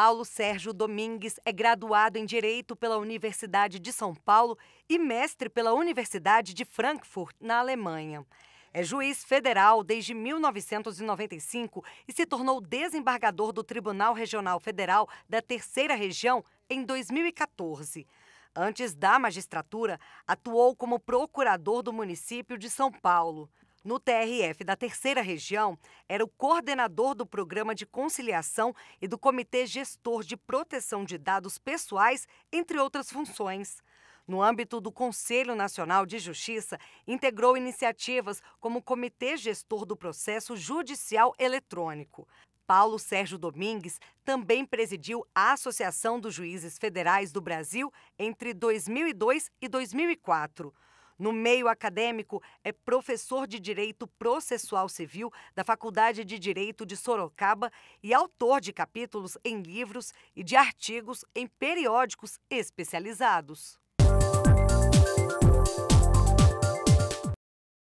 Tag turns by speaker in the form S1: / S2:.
S1: Paulo Sérgio Domingues é graduado em Direito pela Universidade de São Paulo e mestre pela Universidade de Frankfurt, na Alemanha. É juiz federal desde 1995 e se tornou desembargador do Tribunal Regional Federal da Terceira Região em 2014. Antes da magistratura, atuou como procurador do município de São Paulo. No TRF da Terceira Região, era o coordenador do Programa de Conciliação e do Comitê Gestor de Proteção de Dados Pessoais, entre outras funções. No âmbito do Conselho Nacional de Justiça, integrou iniciativas como o Comitê Gestor do Processo Judicial Eletrônico. Paulo Sérgio Domingues também presidiu a Associação dos Juízes Federais do Brasil entre 2002 e 2004. No meio acadêmico, é professor de Direito Processual Civil da Faculdade de Direito de Sorocaba e autor de capítulos em livros e de artigos em periódicos especializados.